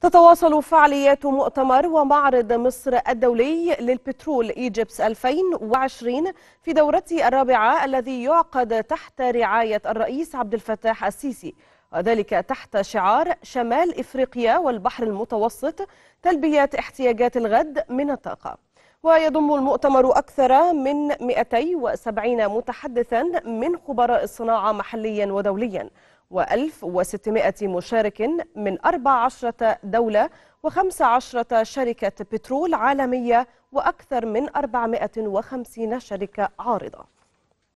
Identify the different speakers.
Speaker 1: تتواصل فعاليات مؤتمر ومعرض مصر الدولي للبترول ايجيبس 2020 في دورته الرابعة الذي يعقد تحت رعاية الرئيس عبد الفتاح السيسي وذلك تحت شعار شمال إفريقيا والبحر المتوسط تلبية احتياجات الغد من الطاقة ويضم المؤتمر أكثر من 270 متحدثا من خبراء الصناعة محليا ودوليا و 1600 مشارك من 14 دولة و15 شركة بترول عالمية وأكثر من 450 شركة عارضة